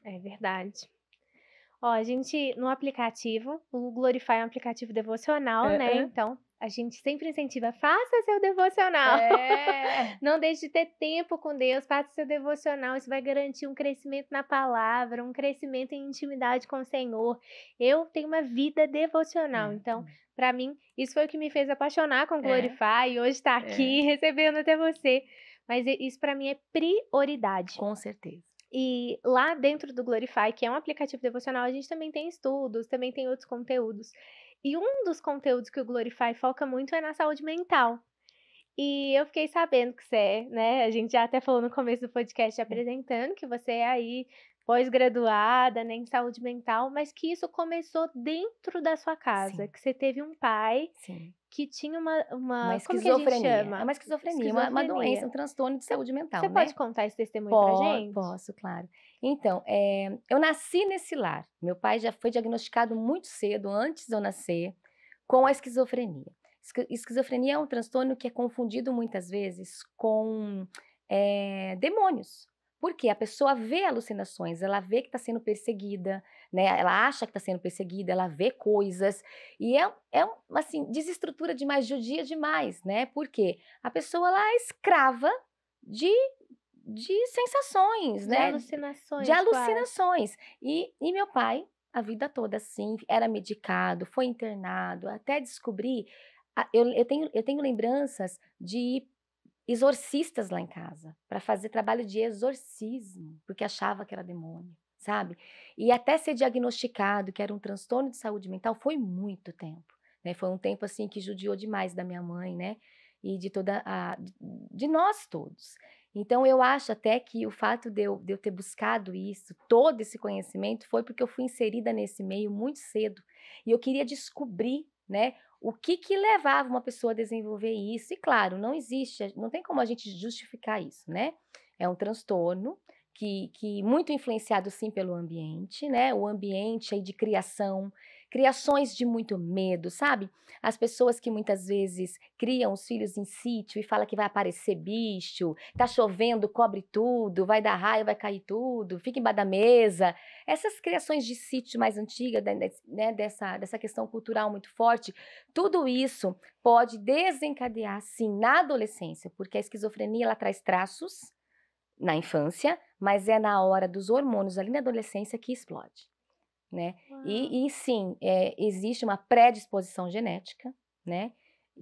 É verdade. Ó, a gente, no aplicativo, o Glorify é um aplicativo devocional, né, é, né? É. Então, a gente sempre incentiva, faça seu devocional. É. [LAUGHS] Não deixe de ter tempo com Deus, faça seu devocional. Isso vai garantir um crescimento na palavra, um crescimento em intimidade com o Senhor. Eu tenho uma vida devocional, é. então, uhum. para mim, isso foi o que me fez apaixonar com é. Glorify é. e hoje estar tá é. aqui [LAUGHS] recebendo até você. Mas isso para mim é prioridade. Com certeza. E lá dentro do Glorify, que é um aplicativo devocional, a gente também tem estudos, também tem outros conteúdos. E um dos conteúdos que o Glorify foca muito é na saúde mental. E eu fiquei sabendo que você é, né? A gente já até falou no começo do podcast uhum. apresentando que você é aí pós-graduada né, em saúde mental, mas que isso começou dentro da sua casa, Sim. que você teve um pai Sim que tinha uma. Uma, uma esquizofrenia. É uma esquizofrenia, esquizofrenia. Uma, uma, doença, um transtorno de saúde mental. Você né? pode contar esse testemunho para pra gente? Posso, claro. Então, é, eu nasci nesse lar. Meu pai já foi diagnosticado muito cedo, antes de eu nascer, com a esquizofrenia. Esquizofrenia é um transtorno que é confundido muitas vezes com é, demônios. Porque a pessoa vê alucinações, ela vê que está sendo perseguida, né? Ela acha que está sendo perseguida, ela vê coisas e é, é assim desestrutura demais, judia demais, né? Porque a pessoa lá é escrava de de sensações, de né? Alucinações, de alucinações. E, e meu pai, a vida toda assim, era medicado, foi internado, até descobrir. Eu, eu, tenho, eu tenho lembranças de exorcistas lá em casa, para fazer trabalho de exorcismo, porque achava que era demônio sabe? E até ser diagnosticado que era um transtorno de saúde mental foi muito tempo, né? Foi um tempo assim que judiou demais da minha mãe, né? E de toda a de nós todos. Então eu acho até que o fato de eu, de eu ter buscado isso, todo esse conhecimento, foi porque eu fui inserida nesse meio muito cedo e eu queria descobrir, né? O que que levava uma pessoa a desenvolver isso? E claro, não existe, não tem como a gente justificar isso, né? É um transtorno, que, que muito influenciado sim pelo ambiente, né? O ambiente aí de criação, criações de muito medo, sabe? As pessoas que muitas vezes criam os filhos em sítio e fala que vai aparecer bicho, tá chovendo, cobre tudo, vai dar raio, vai cair tudo, fica embaixo da mesa. Essas criações de sítio mais antigas, né, dessa, dessa questão cultural muito forte, tudo isso pode desencadear, sim, na adolescência, porque a esquizofrenia ela traz traços na infância, mas é na hora dos hormônios ali na adolescência que explode. Né? E, e, sim, é, existe uma predisposição genética, né?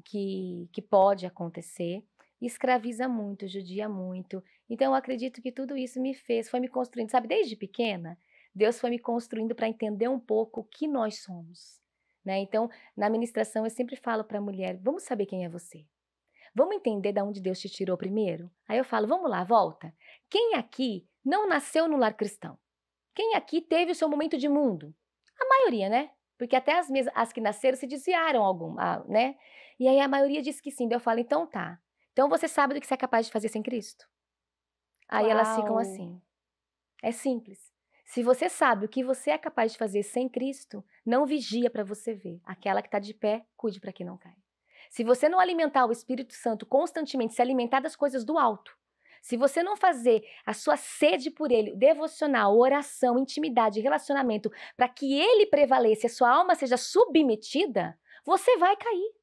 Que, que pode acontecer. Escraviza muito, judia muito. Então, eu acredito que tudo isso me fez, foi me construindo, sabe, desde pequena, Deus foi me construindo para entender um pouco o que nós somos. Né? Então, na ministração, eu sempre falo para a mulher: vamos saber quem é você. Vamos entender de onde Deus te tirou primeiro? Aí eu falo: vamos lá, volta. Quem aqui não nasceu no lar cristão? Quem aqui teve o seu momento de mundo? A maioria, né? Porque até as, as que nasceram se desviaram algum, né? E aí a maioria disse que sim. Daí eu falo, então tá. Então você sabe do que você é capaz de fazer sem Cristo? Aí Uau. elas ficam assim. É simples. Se você sabe o que você é capaz de fazer sem Cristo, não vigia para você ver. Aquela que está de pé, cuide para que não caia. Se você não alimentar o Espírito Santo constantemente, se alimentar das coisas do alto, se você não fazer a sua sede por ele, devocional, oração, intimidade, relacionamento, para que ele prevaleça e a sua alma seja submetida, você vai cair.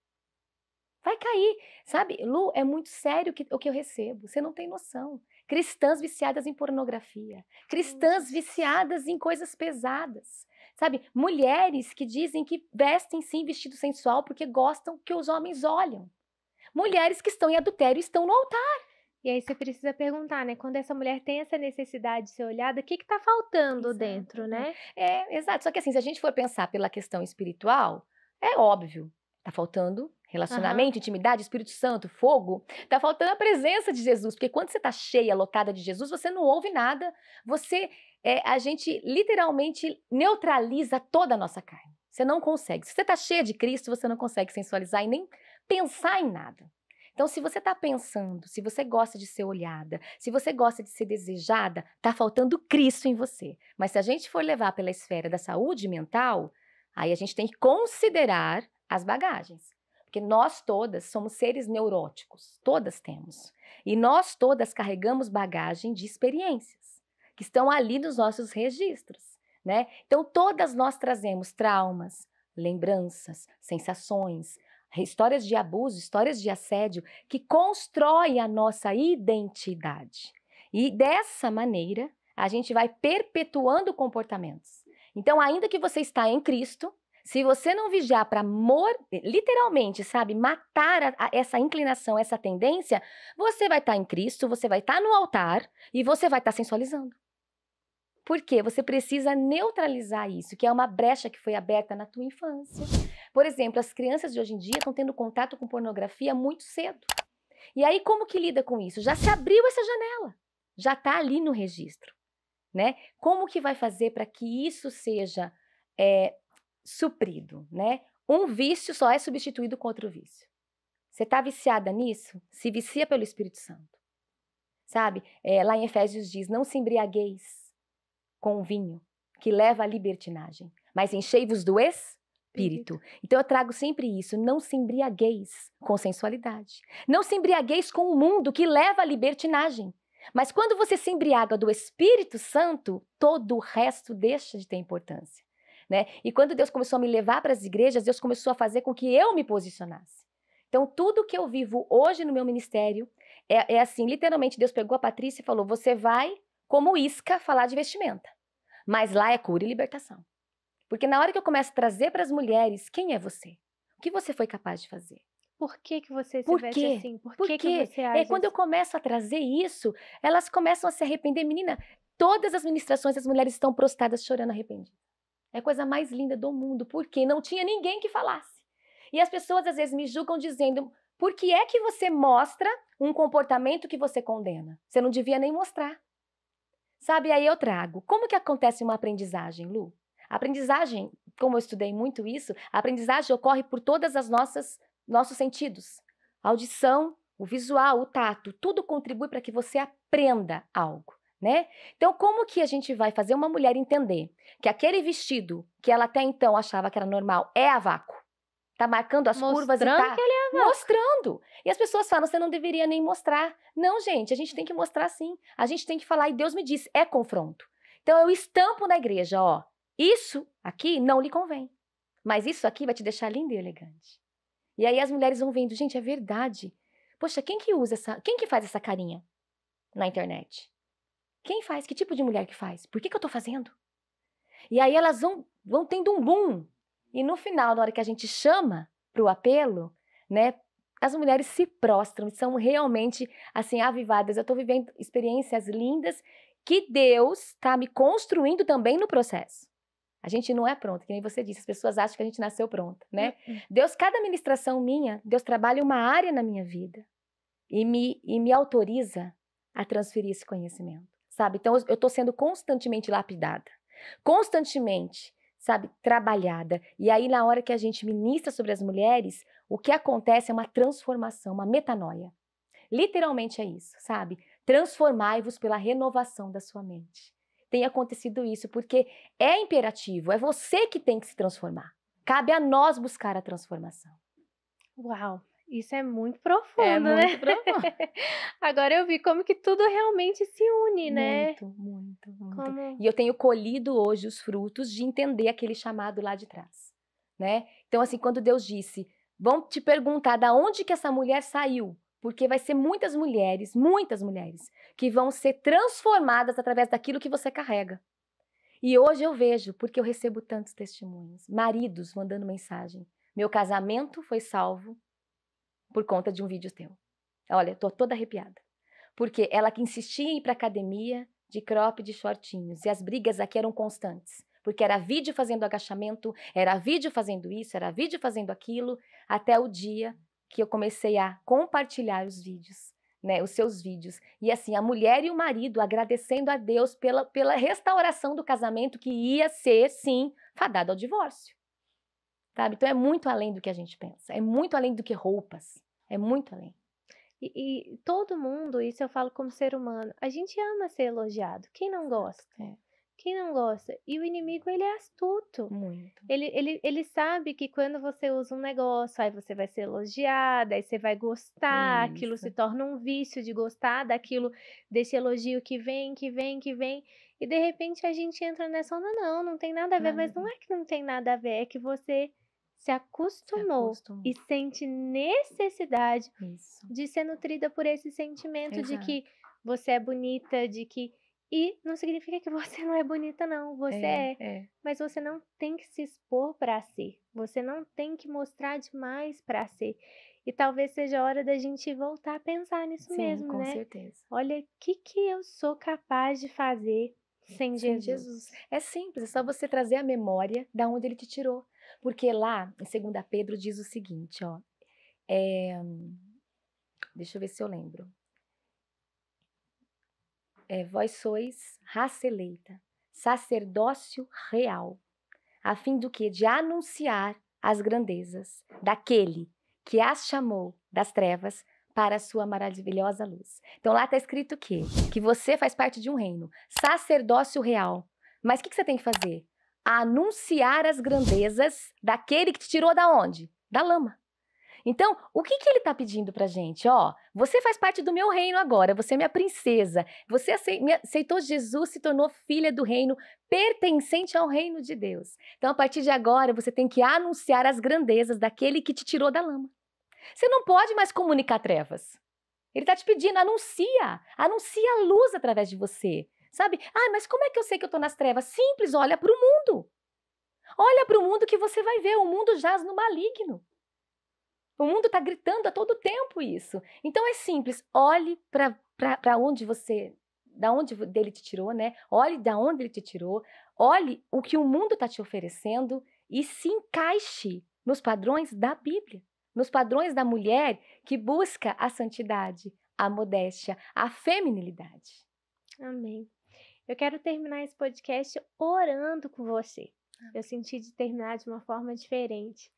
Vai cair. Sabe, Lu, é muito sério que, o que eu recebo. Você não tem noção. Cristãs viciadas em pornografia, cristãs viciadas em coisas pesadas. Sabe, mulheres que dizem que vestem sim vestido sensual porque gostam que os homens olham. Mulheres que estão em adultério estão no altar. E aí você precisa perguntar, né? Quando essa mulher tem essa necessidade de ser olhada, o que está faltando exato. dentro, né? É, exato. Só que assim, se a gente for pensar pela questão espiritual, é óbvio, está faltando relacionamento, uhum. intimidade, Espírito Santo, fogo, tá faltando a presença de Jesus, porque quando você tá cheia, lotada de Jesus, você não ouve nada, você, é, a gente literalmente neutraliza toda a nossa carne, você não consegue, se você tá cheia de Cristo, você não consegue sensualizar e nem pensar em nada, então, se você está pensando, se você gosta de ser olhada, se você gosta de ser desejada, está faltando Cristo em você. Mas se a gente for levar pela esfera da saúde mental, aí a gente tem que considerar as bagagens. Porque nós todas somos seres neuróticos, todas temos. E nós todas carregamos bagagem de experiências, que estão ali nos nossos registros. Né? Então, todas nós trazemos traumas, lembranças, sensações, histórias de abuso, histórias de assédio que constroem a nossa identidade. E dessa maneira, a gente vai perpetuando comportamentos. Então, ainda que você está em Cristo, se você não vigiar para mor, literalmente, sabe, matar a, a, essa inclinação, essa tendência, você vai estar tá em Cristo, você vai estar tá no altar e você vai estar tá sensualizando. Porque você precisa neutralizar isso, que é uma brecha que foi aberta na tua infância. Por exemplo, as crianças de hoje em dia estão tendo contato com pornografia muito cedo. E aí como que lida com isso? Já se abriu essa janela, já está ali no registro, né? Como que vai fazer para que isso seja é, suprido, né? Um vício só é substituído com outro vício. Você está viciada nisso? Se vicia pelo Espírito Santo, sabe? É, lá em Efésios diz: não se embriagueis com o vinho, que leva à libertinagem, mas enchei-vos do uhum. espírito. Então eu trago sempre isso, não se embriagueis com sensualidade. Não se embriagueis com o mundo que leva à libertinagem. Mas quando você se embriaga do Espírito Santo, todo o resto deixa de ter importância. Né? E quando Deus começou a me levar para as igrejas, Deus começou a fazer com que eu me posicionasse. Então, tudo que eu vivo hoje no meu ministério é, é assim: literalmente, Deus pegou a Patrícia e falou: Você vai como isca falar de vestimenta. Mas lá é cura e libertação. Porque na hora que eu começo a trazer para as mulheres quem é você, o que você foi capaz de fazer, por que, que você se Por veste quê? assim? Por, Por que, que você é, age? É, quando eu assim? começo a trazer isso, elas começam a se arrepender. Menina, todas as ministrações as mulheres estão prostradas chorando arrependidas. É a coisa mais linda do mundo, porque não tinha ninguém que falasse. E as pessoas às vezes me julgam dizendo: por que é que você mostra um comportamento que você condena? Você não devia nem mostrar. Sabe, aí eu trago. Como que acontece uma aprendizagem, Lu? A aprendizagem, como eu estudei muito isso, a aprendizagem ocorre por todas as nossas nossos sentidos. A audição, o visual, o tato, tudo contribui para que você aprenda algo. Né? Então, como que a gente vai fazer uma mulher entender que aquele vestido que ela até então achava que era normal é a vácuo? Tá marcando as Mostrando curvas e tá... que ele mostrando. E as pessoas falam, você não deveria nem mostrar. Não, gente, a gente tem que mostrar sim. A gente tem que falar, e Deus me disse, é confronto. Então eu estampo na igreja, ó, isso aqui não lhe convém. Mas isso aqui vai te deixar linda e elegante. E aí as mulheres vão vendo, gente, é verdade. Poxa, quem que usa essa, quem que faz essa carinha na internet? Quem faz? Que tipo de mulher que faz? Por que, que eu tô fazendo? E aí elas vão, vão tendo um boom. E no final, na hora que a gente chama pro apelo, né? As mulheres se prostram, são realmente assim avivadas. Eu estou vivendo experiências lindas que Deus está me construindo também no processo. A gente não é pronto, que nem você disse, as pessoas acham que a gente nasceu pronta, né? Uhum. Deus, cada ministração minha, Deus trabalha uma área na minha vida e me, e me autoriza a transferir esse conhecimento, sabe? Então eu estou sendo constantemente lapidada, constantemente, sabe, trabalhada. E aí, na hora que a gente ministra sobre as mulheres, o que acontece é uma transformação, uma metanoia. Literalmente é isso, sabe? Transformai-vos pela renovação da sua mente. Tem acontecido isso porque é imperativo, é você que tem que se transformar. Cabe a nós buscar a transformação. Uau, isso é muito é profundo, é né? Muito profundo. [LAUGHS] Agora eu vi como que tudo realmente se une, né? Muito, muito, muito. Como... E eu tenho colhido hoje os frutos de entender aquele chamado lá de trás, né? Então assim, quando Deus disse, vão te perguntar da onde que essa mulher saiu, porque vai ser muitas mulheres, muitas mulheres, que vão ser transformadas através daquilo que você carrega. E hoje eu vejo, porque eu recebo tantos testemunhos, maridos mandando mensagem: meu casamento foi salvo por conta de um vídeo teu. Olha, tô toda arrepiada. Porque ela que insistia em ir para academia de crop de shortinhos e as brigas aqui eram constantes porque era vídeo fazendo agachamento, era vídeo fazendo isso, era vídeo fazendo aquilo, até o dia que eu comecei a compartilhar os vídeos. Né, os seus vídeos. E assim, a mulher e o marido agradecendo a Deus pela, pela restauração do casamento que ia ser, sim, fadado ao divórcio. Sabe? Então é muito além do que a gente pensa, é muito além do que roupas, é muito além. E, e todo mundo, isso eu falo como ser humano, a gente ama ser elogiado, quem não gosta? É. Quem não gosta? E o inimigo, ele é astuto. Muito. Ele, ele, ele sabe que quando você usa um negócio, aí você vai ser elogiada, aí você vai gostar, Isso. aquilo se torna um vício de gostar daquilo, desse elogio que vem, que vem, que vem. E de repente a gente entra nessa onda, não, não tem nada a ver, nada mas não é que não tem nada a ver, é que você se acostumou, se acostumou. e sente necessidade Isso. de ser nutrida por esse sentimento Exato. de que você é bonita, de que e não significa que você não é bonita, não. Você é. é. é. Mas você não tem que se expor para ser. Você não tem que mostrar demais para ser. E talvez seja a hora da gente voltar a pensar nisso Sim, mesmo, com né? Com certeza. Olha, o que, que eu sou capaz de fazer sem, sem Jesus? Jesus? É simples, é só você trazer a memória da onde ele te tirou. Porque lá, em 2 Pedro, diz o seguinte, ó. É... Deixa eu ver se eu lembro é, vós sois raça eleita, sacerdócio real, a fim do que? De anunciar as grandezas daquele que as chamou das trevas para a sua maravilhosa luz. Então lá está escrito que que você faz parte de um reino, sacerdócio real. Mas o que, que, você tem que fazer? Anunciar as grandezas daquele que te tirou da onde? Da lama. Então, o que, que ele está pedindo para a gente? Ó, você faz parte do meu reino agora, você é minha princesa, você aceitou Jesus, se tornou filha do reino, pertencente ao reino de Deus. Então, a partir de agora, você tem que anunciar as grandezas daquele que te tirou da lama. Você não pode mais comunicar trevas. Ele está te pedindo, anuncia, anuncia a luz através de você. Sabe? Ah, mas como é que eu sei que eu estou nas trevas? Simples, olha para o mundo. Olha para o mundo que você vai ver, o mundo jaz no maligno. O mundo está gritando a todo tempo isso. Então é simples, olhe para onde você, da onde dele te tirou, né? Olhe da onde ele te tirou, olhe o que o mundo está te oferecendo e se encaixe nos padrões da Bíblia, nos padrões da mulher que busca a santidade, a modéstia, a feminilidade. Amém. Eu quero terminar esse podcast orando com você. Eu senti de terminar de uma forma diferente,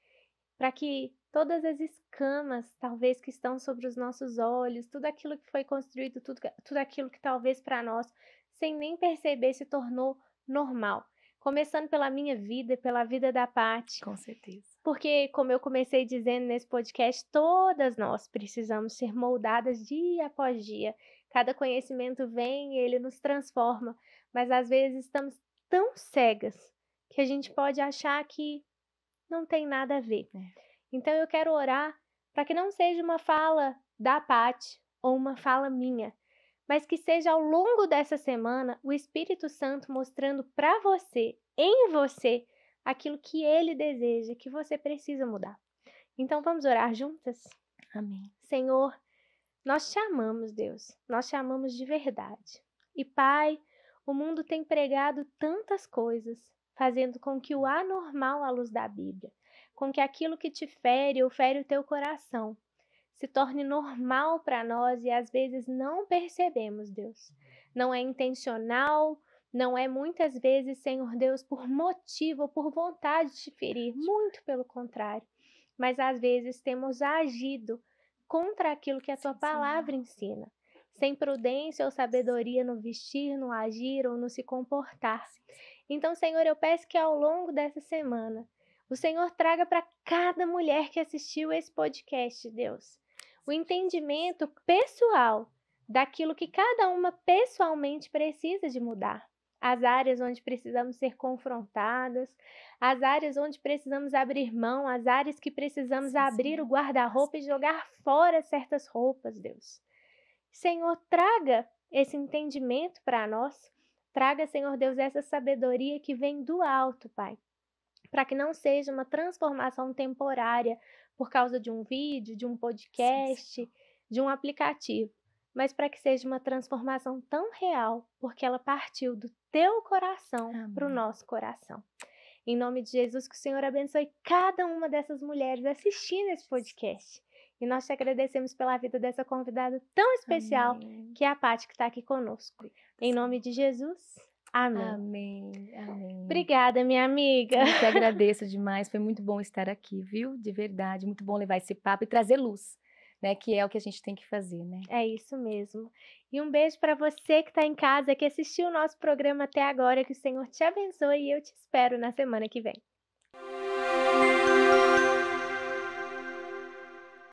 para que todas as escamas, talvez, que estão sobre os nossos olhos, tudo aquilo que foi construído, tudo, tudo aquilo que talvez para nós, sem nem perceber, se tornou normal. Começando pela minha vida, pela vida da Paty. Com certeza. Porque, como eu comecei dizendo nesse podcast, todas nós precisamos ser moldadas dia após dia. Cada conhecimento vem e ele nos transforma, mas às vezes estamos tão cegas que a gente pode achar que não tem nada a ver. É. Então eu quero orar para que não seja uma fala da Pati ou uma fala minha, mas que seja ao longo dessa semana o Espírito Santo mostrando para você, em você, aquilo que ele deseja, que você precisa mudar. Então vamos orar juntas? Amém. Senhor, nós te amamos, Deus. Nós te amamos de verdade. E Pai, o mundo tem pregado tantas coisas, fazendo com que o anormal à luz da Bíblia com que aquilo que te fere ou fere o teu coração se torne normal para nós e às vezes não percebemos, Deus. Não é intencional, não é muitas vezes, Senhor Deus, por motivo ou por vontade de te ferir, muito pelo contrário. Mas às vezes temos agido contra aquilo que a tua palavra ensina, sem prudência ou sabedoria no vestir, no agir ou no se comportar. Então, Senhor, eu peço que ao longo dessa semana o Senhor traga para cada mulher que assistiu esse podcast, Deus, o entendimento pessoal daquilo que cada uma pessoalmente precisa de mudar. As áreas onde precisamos ser confrontadas, as áreas onde precisamos abrir mão, as áreas que precisamos Sim. abrir o guarda-roupa e jogar fora certas roupas, Deus. Senhor, traga esse entendimento para nós. Traga, Senhor Deus, essa sabedoria que vem do alto, Pai, para que não seja uma transformação temporária por causa de um vídeo, de um podcast, sim, sim. de um aplicativo, mas para que seja uma transformação tão real, porque ela partiu do teu coração para o nosso coração. Em nome de Jesus, que o Senhor abençoe cada uma dessas mulheres assistindo esse podcast. E nós te agradecemos pela vida dessa convidada tão especial, Amém. que é a Paty, que está aqui conosco. Em nome de Jesus. Amém. Amém. Amém. Obrigada, minha amiga. Eu te [LAUGHS] agradeço demais. Foi muito bom estar aqui, viu? De verdade. Muito bom levar esse papo e trazer luz, né? Que é o que a gente tem que fazer, né? É isso mesmo. E um beijo para você que está em casa, que assistiu o nosso programa até agora. Que o Senhor te abençoe e eu te espero na semana que vem.